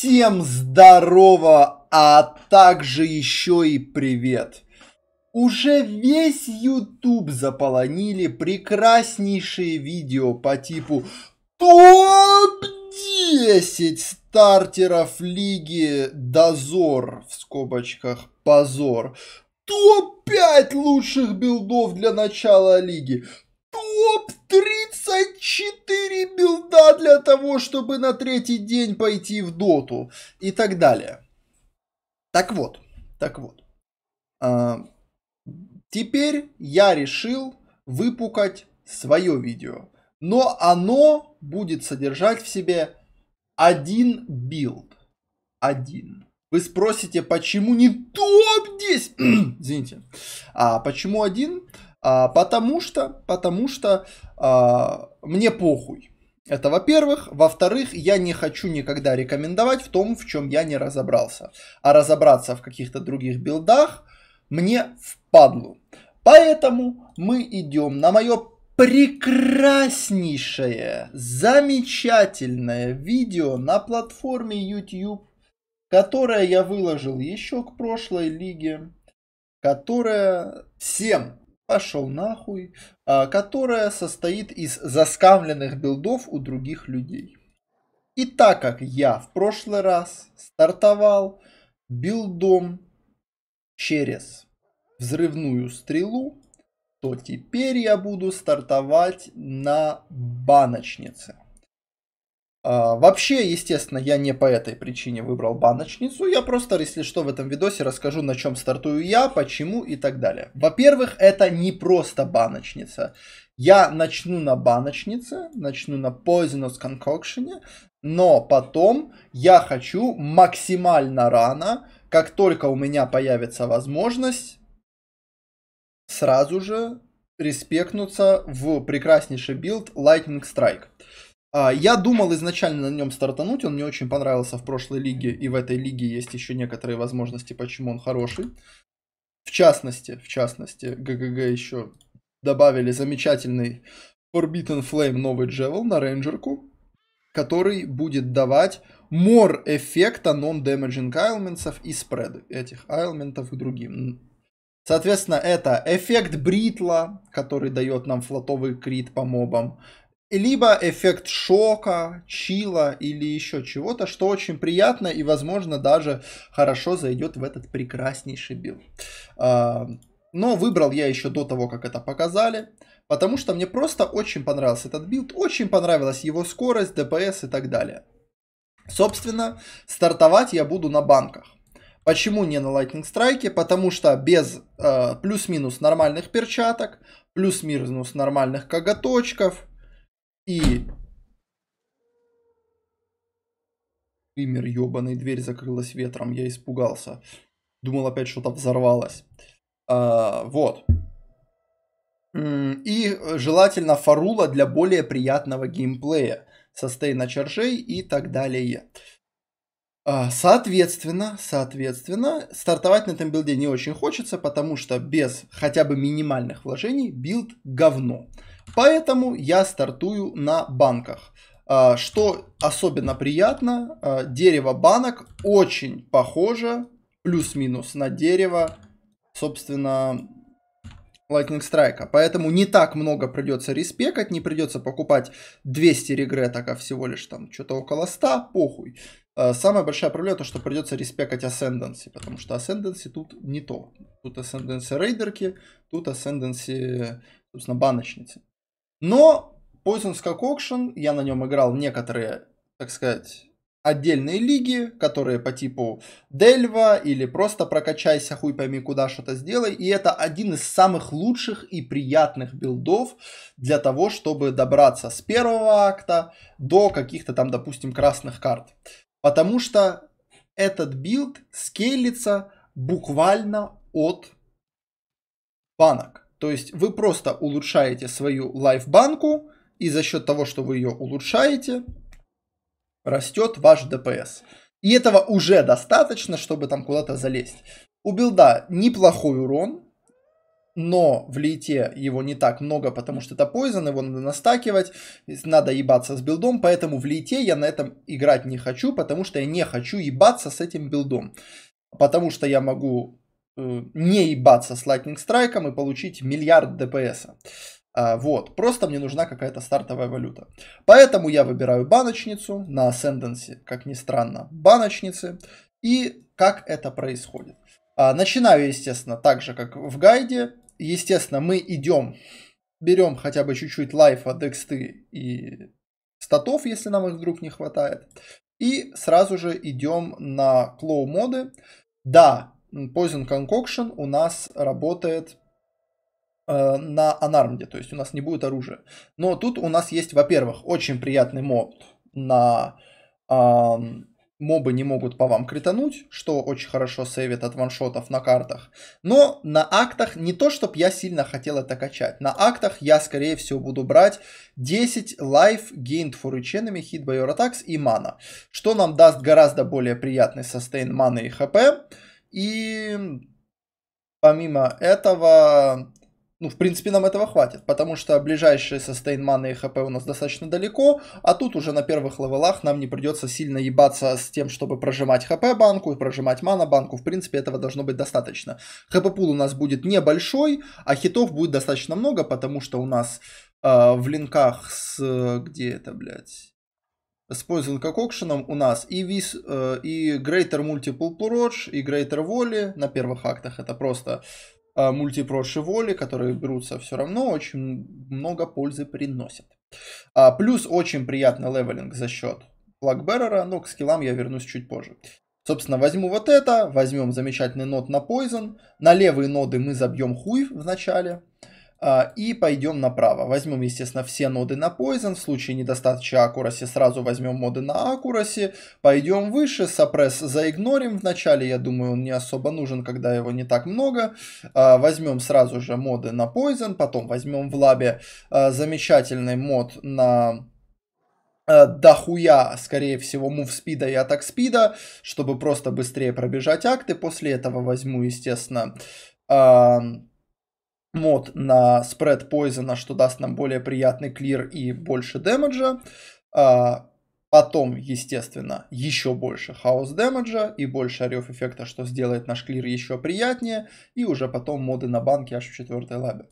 Всем здорово, а также еще и привет. Уже весь YouTube заполонили прекраснейшие видео по типу ТОП-10 стартеров лиги Дозор в скобочках Позор. Топ-5 лучших билдов для начала лиги. Топ-34 билда для того, чтобы на третий день пойти в доту и так далее. Так вот, так вот. А, теперь я решил выпукать свое видео. Но оно будет содержать в себе один билд. Один. Вы спросите, почему не топ-10? Извините. А почему один? Один. А, потому что, потому что а, мне похуй. Это во-первых. Во-вторых, я не хочу никогда рекомендовать в том, в чем я не разобрался. А разобраться в каких-то других билдах мне впадлу. Поэтому мы идем на мое прекраснейшее, замечательное видео на платформе YouTube, которое я выложил еще к прошлой лиге, которое всем пошел нахуй, а, которая состоит из заскамленных билдов у других людей. И так как я в прошлый раз стартовал билдом через взрывную стрелу, то теперь я буду стартовать на баночнице. А, вообще, естественно, я не по этой причине выбрал баночницу, я просто, если что, в этом видосе расскажу, на чем стартую я, почему и так далее. Во-первых, это не просто баночница. Я начну на баночнице, начну на Poisonous Concoction, но потом я хочу максимально рано, как только у меня появится возможность, сразу же респекнуться в прекраснейший билд Lightning Strike. А, я думал изначально на нем стартануть, он мне очень понравился в прошлой лиге, и в этой лиге есть еще некоторые возможности, почему он хороший. В частности, в частности, ГГГ еще добавили замечательный Forbidden Flame новый джевел на рейнджерку, который будет давать more эффекта non-damaging айлментов и спреды этих айлментов к другим. Соответственно, это эффект бритла, который дает нам флотовый крит по мобам, либо эффект шока, чила или еще чего-то, что очень приятно и, возможно, даже хорошо зайдет в этот прекраснейший билд. А, но выбрал я еще до того, как это показали, потому что мне просто очень понравился этот билд, очень понравилась его скорость, ДПС и так далее. Собственно, стартовать я буду на банках. Почему не на Lightning Strike? Потому что без э, плюс-минус нормальных перчаток, плюс-минус нормальных коготочков – и... Пример ебаный, дверь закрылась ветром, я испугался. Думал, опять что-то взорвалось. А, вот. И желательно фарула для более приятного геймплея. Состейна чаржей и так далее. А, соответственно, соответственно, стартовать на этом билде не очень хочется, потому что без хотя бы минимальных вложений билд говно. Поэтому я стартую на банках. А, что особенно приятно, а, дерево банок очень похоже, плюс-минус, на дерево, собственно, Lightning Strike. Поэтому не так много придется респекать, не придется покупать 200 регреток, а всего лишь там что-то около 100, похуй. А, самая большая проблема то, что придется респекать Ascendancy, потому что Ascendancy тут не то. Тут Ascendancy рейдерки, тут Ascendancy, собственно, баночницы. Но Poison's Concoction, я на нем играл некоторые, так сказать, отдельные лиги, которые по типу Дельва или просто прокачайся, хуй пойми куда что-то сделай. И это один из самых лучших и приятных билдов для того, чтобы добраться с первого акта до каких-то там, допустим, красных карт. Потому что этот билд скейлится буквально от банок. То есть вы просто улучшаете свою лайфбанку, и за счет того, что вы ее улучшаете, растет ваш ДПС. И этого уже достаточно, чтобы там куда-то залезть. У билда неплохой урон, но в лейте его не так много, потому что это поизон, его надо настакивать, надо ебаться с билдом, поэтому в лейте я на этом играть не хочу, потому что я не хочу ебаться с этим билдом. Потому что я могу Э, не ебаться с Lightning Strike и получить миллиард ДПС. А, вот, просто мне нужна какая-то стартовая валюта. Поэтому я выбираю баночницу на Ascendancy, как ни странно, баночницы. И как это происходит. А, начинаю, естественно, так же, как в гайде. Естественно, мы идем, берем хотя бы чуть-чуть лайфа, дексты и статов, если нам их вдруг не хватает. И сразу же идем на клоу моды. Да, Poison Concoction у нас работает э, на анармде, то есть у нас не будет оружия. Но тут у нас есть, во-первых, очень приятный мод на э, мобы не могут по вам критануть, что очень хорошо сейвит от ваншотов на картах. Но на актах не то, чтобы я сильно хотел это качать. На актах я, скорее всего, буду брать 10 life gained for each enemy, hit by your attacks и мана, что нам даст гораздо более приятный состейн маны и хп. И помимо этого, ну, в принципе, нам этого хватит, потому что ближайшие состейн маны и хп у нас достаточно далеко, а тут уже на первых левелах нам не придется сильно ебаться с тем, чтобы прожимать хп банку и прожимать мана банку. В принципе, этого должно быть достаточно. Хп пул у нас будет небольшой, а хитов будет достаточно много, потому что у нас э, в линках с... где это, блядь? использован как окшеном у нас и, вис, э, и Greater Multiple Proch, и Greater Volley на первых актах. Это просто э, и воли, которые берутся все равно, очень много пользы приносят. А, плюс очень приятный левелинг за счет флагберрера, но к скиллам я вернусь чуть позже. Собственно, возьму вот это, возьмем замечательный нот на Poison, на левые ноды мы забьем хуй в начале, а, и пойдем направо. Возьмем, естественно, все ноды на Poison. В случае недостаточа Accuracy сразу возьмем моды на Accuracy. Пойдем выше. Сопресс заигнорим вначале. Я думаю, он не особо нужен, когда его не так много. А, возьмем сразу же моды на Poison. Потом возьмем в лабе а, замечательный мод на дохуя, скорее всего, мув спида и атак спида, чтобы просто быстрее пробежать акты. После этого возьму, естественно, мод на спред Poison, что даст нам более приятный клир и больше дэмэджа. А, потом, естественно, еще больше хаос дэмэджа и больше орев эффекта, что сделает наш клир еще приятнее. И уже потом моды на банке аж в четвертой лабе.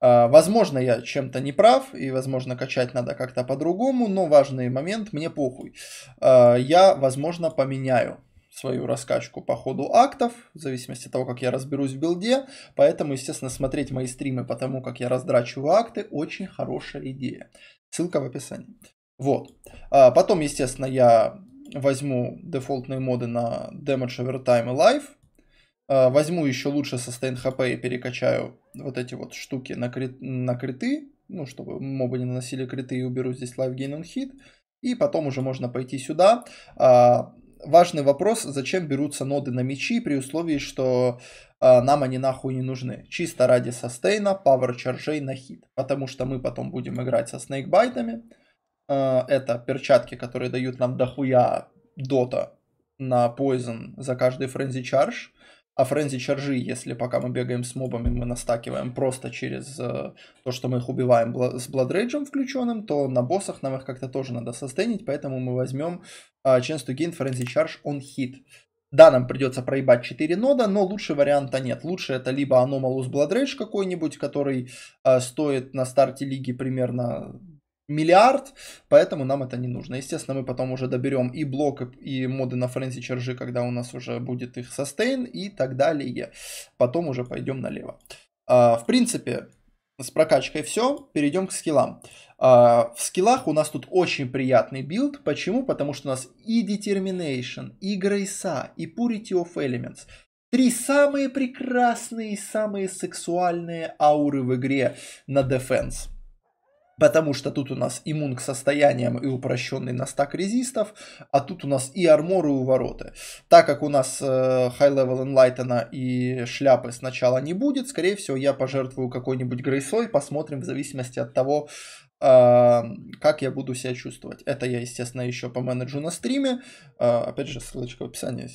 А, возможно, я чем-то не прав, и, возможно, качать надо как-то по-другому, но важный момент, мне похуй. А, я, возможно, поменяю свою раскачку по ходу актов, в зависимости от того, как я разберусь в билде. Поэтому, естественно, смотреть мои стримы по тому, как я раздрачиваю акты, очень хорошая идея. Ссылка в описании. Вот. А потом, естественно, я возьму дефолтные моды на Damage Over Time и Life. А возьму еще лучше Sustain HP и перекачаю вот эти вот штуки на, крит, на криты, ну, чтобы мобы не наносили криты, и уберу здесь Life Gain on Hit. И потом уже можно пойти сюда. А, важный вопрос, зачем берутся ноды на мечи при условии, что э, нам они нахуй не нужны. Чисто ради состейна, пауэрчаржей на хит. Потому что мы потом будем играть со снейкбайтами. Э, это перчатки, которые дают нам дохуя дота на Poison за каждый френзи чарж а френзи чаржи, если пока мы бегаем с мобами, мы настакиваем просто через э, то, что мы их убиваем бл- с бладрейджем включенным, то на боссах нам их как-то тоже надо состейнить, поэтому мы возьмем э, а, Chance to Gain Frenzy Charge on Hit. Да, нам придется проебать 4 нода, но лучше варианта нет. Лучше это либо Anomalous Blood Rage какой-нибудь, который э, стоит на старте лиги примерно миллиард, поэтому нам это не нужно. Естественно, мы потом уже доберем и блок, и моды на френси чержи, когда у нас уже будет их состейн и так далее. Потом уже пойдем налево. А, в принципе, с прокачкой все, перейдем к скиллам. А, в скиллах у нас тут очень приятный билд. Почему? Потому что у нас и Determination, и Грейса, и Purity of Elements. Три самые прекрасные, самые сексуальные ауры в игре на Defense. Потому что тут у нас иммун к состояниям и упрощенный на стак резистов, а тут у нас и арморы, и вороты. Так как у нас э, High Level Enlightened и шляпы сначала не будет, скорее всего я пожертвую какой-нибудь грейсой, посмотрим в зависимости от того, а, как я буду себя чувствовать. Это я, естественно, еще по менеджу на стриме. А, опять же, ссылочка в описании.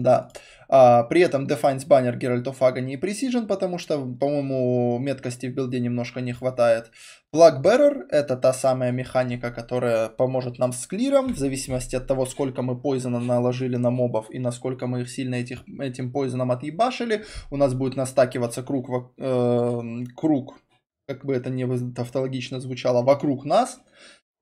да. А, при этом defines баннер Геральт of Agony и Precision, потому что, по-моему, меткости в билде немножко не хватает. Black Bearer — это та самая механика, которая поможет нам с клиром, в зависимости от того, сколько мы поизона наложили на мобов и насколько мы их сильно этих, этим поизоном отъебашили. У нас будет настакиваться круг, э, круг как бы это не тавтологично звучало, вокруг нас.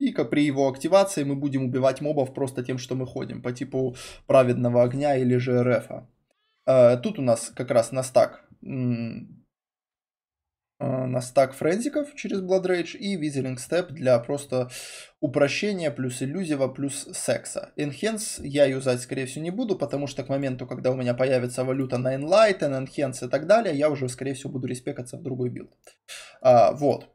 И как при его активации мы будем убивать мобов просто тем, что мы ходим, по типу праведного огня или же РФа. Э, тут у нас как раз на стак Э, на стак френзиков через Blood Rage и Визелинг Step для просто упрощения, плюс иллюзива, плюс секса. Enhance я юзать, скорее всего, не буду, потому что к моменту, когда у меня появится валюта на Enlighten, Enhance и так далее, я уже, скорее всего, буду респекаться в другой билд. А, вот.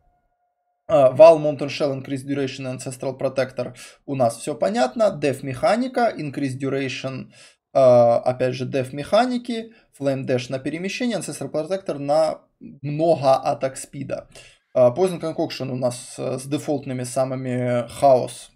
А, Val Mountain Shell Increase Duration Ancestral Protector у нас все понятно. Def механика, Increase Duration Uh, опять же, деф механики, Flame Dash на перемещение, Ancestral Protector на много атак спида. А, Poison Concoction у нас э, с дефолтными самыми э, хаос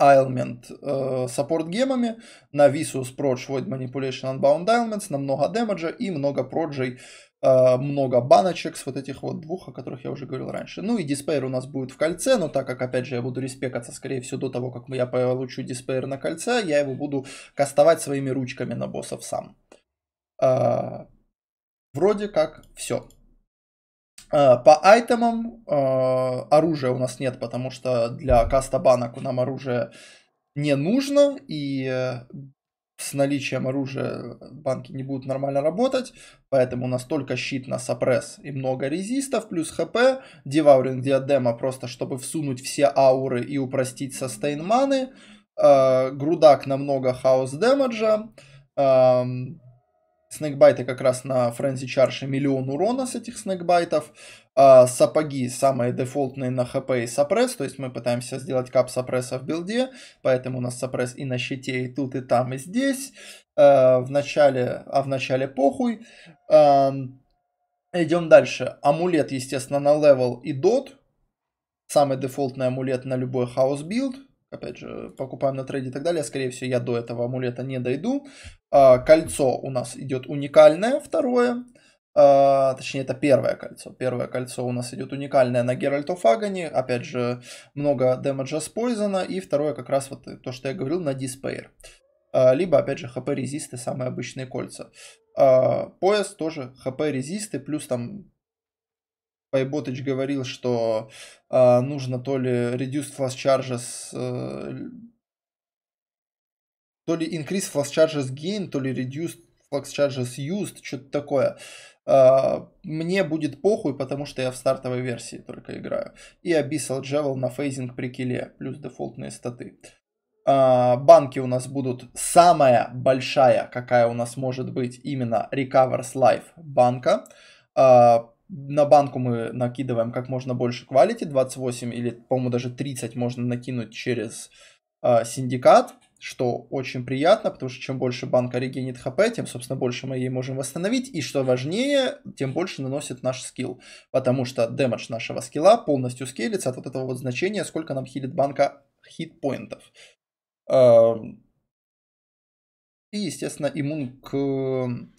Ailment э, саппорт гемами, на Висус Proch Void Manipulation Unbound Ailments, на много демеджа и много проджей, много баночек с вот этих вот двух, о которых я уже говорил раньше. Ну и диспейр у нас будет в кольце, но так как, опять же, я буду респекаться, скорее всего, до того, как я получу диспейр на кольце, я его буду кастовать своими ручками на боссов сам. А, Вроде как все. А, по айтемам а, оружия у нас нет, потому что для каста банок нам оружие не нужно, и э, с наличием оружия банки не будут нормально работать, поэтому у нас только щит на сопресс и много резистов, плюс хп, девауринг диадема просто, чтобы всунуть все ауры и упростить состейн маны, а, грудак намного хаос демеджа, Снэкбайты как раз на Френзи Чарше миллион урона с этих снэкбайтов. А, сапоги самые дефолтные на ХП и сапресс, то есть мы пытаемся сделать кап сапресса в билде, поэтому у нас сапресс и на щите, и тут, и там, и здесь. А, в начале, а в начале похуй. А, идем дальше. Амулет, естественно, на левел и дот. Самый дефолтный амулет на любой хаос билд опять же, покупаем на трейде и так далее. Скорее всего, я до этого амулета не дойду. А, кольцо у нас идет уникальное, второе. А, точнее, это первое кольцо. Первое кольцо у нас идет уникальное на Геральт оф Опять же, много дэмэджа с Пойзона. И второе, как раз вот то, что я говорил, на Диспейр. А, либо, опять же, хп-резисты, самые обычные кольца. Пояс тоже хп-резисты, плюс там Байботыч говорил, что э, нужно то ли reduce flash charges, э, то ли increase flash charges gain, то ли reduce flash charges used, что-то такое. Э, мне будет похуй, потому что я в стартовой версии только играю. И Abyssal Javel на фейзинг при киле, плюс дефолтные статы. Э, банки у нас будут самая большая, какая у нас может быть, именно Recovers Life банка. Э, на банку мы накидываем как можно больше quality, 28 или, по-моему, даже 30 можно накинуть через э, синдикат, что очень приятно, потому что чем больше банка регенит хп, тем, собственно, больше мы ей можем восстановить, и что важнее, тем больше наносит наш скилл, потому что дэмэдж нашего скилла полностью скейлится от вот этого вот значения, сколько нам хилит банка хитпоинтов эм, И, естественно, иммун к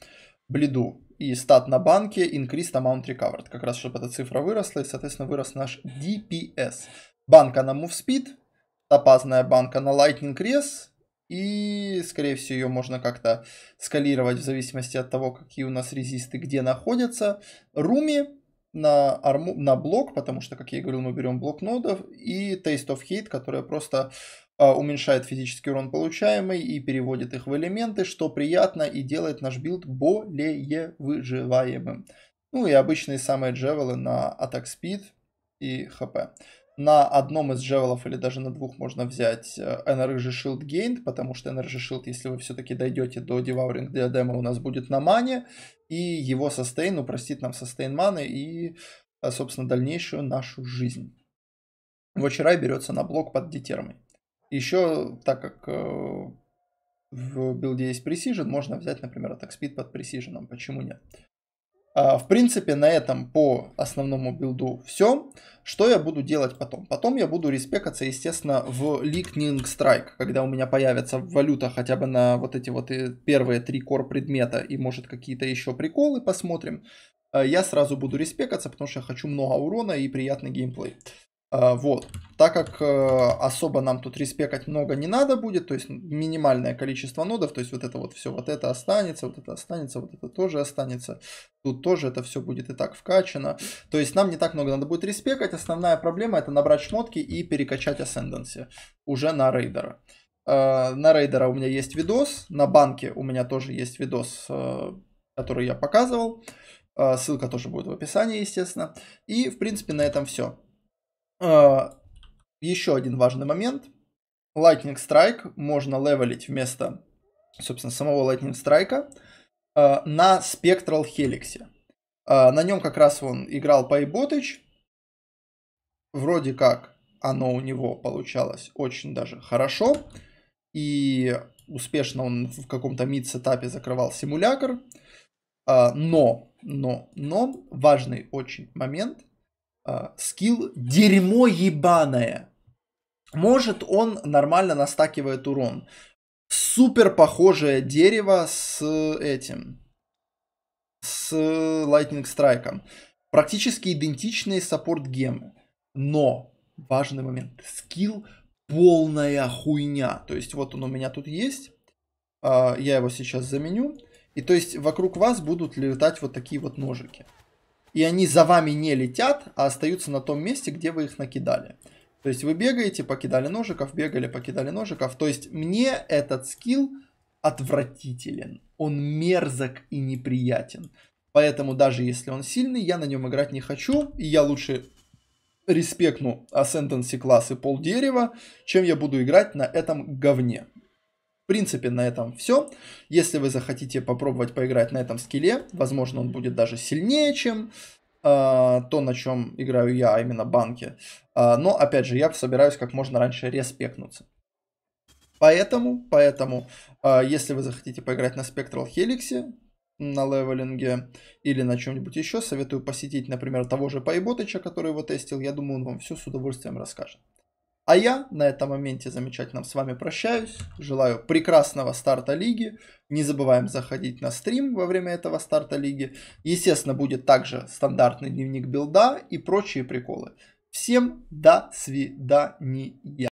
блиду и стат на банке increased amount recovered. Как раз, чтобы эта цифра выросла, и, соответственно, вырос наш DPS. Банка на move speed, топазная банка на lightning res, и, скорее всего, ее можно как-то скалировать в зависимости от того, какие у нас резисты где находятся. Руми на, арму, на блок, потому что, как я и говорил, мы берем блок нодов, и Taste of Hate, которая просто а, уменьшает физический урон получаемый и переводит их в элементы, что приятно и делает наш билд более выживаемым. Ну и обычные самые джевелы на атак спид и хп. На одном из джевелов или даже на двух можно взять э, Energy Shield Gain, потому что Energy Shield, если вы все-таки дойдете до Devouring Diadema, у нас будет на мане, и его состейн упростит нам состейн маны и, э, собственно, дальнейшую нашу жизнь. Вочерай берется на блок под детермой. Еще, так как э, в билде есть Precision, можно взять, например, Attack Speed под Precision, почему нет. А, в принципе, на этом по основному билду все. Что я буду делать потом? Потом я буду респекаться, естественно, в Lightning Strike, когда у меня появится валюта хотя бы на вот эти вот э, первые три кор предмета и, может, какие-то еще приколы посмотрим. Э, я сразу буду респекаться, потому что я хочу много урона и приятный геймплей. А, вот. Так как э, особо нам тут респекать много не надо будет, то есть минимальное количество нодов, то есть вот это вот все, вот это останется, вот это останется, вот это тоже останется, тут тоже это все будет и так вкачано. То есть нам не так много надо будет респекать, основная проблема это набрать шмотки и перекачать Ascendancy уже на рейдера. Э, на рейдера у меня есть видос, на банке у меня тоже есть видос, э, который я показывал. Ссылка тоже будет в описании, естественно. И, в принципе, на этом все. А, Еще один важный момент. Lightning Strike можно левелить вместо, собственно, самого Lightning Strike а, на Spectral Helix. А, на нем как раз он играл Пайботыч. Вроде как оно у него получалось очень даже хорошо. И успешно он в каком-то мид-сетапе закрывал симулятор. Но, но, но, важный очень момент. А, скилл «Дерьмо ебаное». Может, он нормально настакивает урон. Супер похожее дерево с этим, с Lightning Strike. Практически идентичные саппорт гемы. Но, важный момент, скилл полная хуйня. То есть вот он у меня тут есть, а, я его сейчас заменю. И то есть вокруг вас будут летать вот такие вот ножики и они за вами не летят, а остаются на том месте, где вы их накидали. То есть вы бегаете, покидали ножиков, бегали, покидали ножиков. То есть мне этот скилл отвратителен. Он мерзок и неприятен. Поэтому даже если он сильный, я на нем играть не хочу. И я лучше респектну Ascendancy классы дерева, чем я буду играть на этом говне. В принципе, на этом все. Если вы захотите попробовать поиграть на этом скилле, возможно, он будет даже сильнее, чем э, то, на чем играю я, а именно банки. Э, но, опять же, я собираюсь как можно раньше респекнуться. Поэтому, поэтому, э, если вы захотите поиграть на Spectral Helix, на левелинге или на чем-нибудь еще, советую посетить, например, того же Пайботыча, который его тестил. Я думаю, он вам все с удовольствием расскажет. А я на этом моменте замечательно с вами прощаюсь. Желаю прекрасного старта лиги. Не забываем заходить на стрим во время этого старта лиги. Естественно, будет также стандартный дневник билда и прочие приколы. Всем до свидания.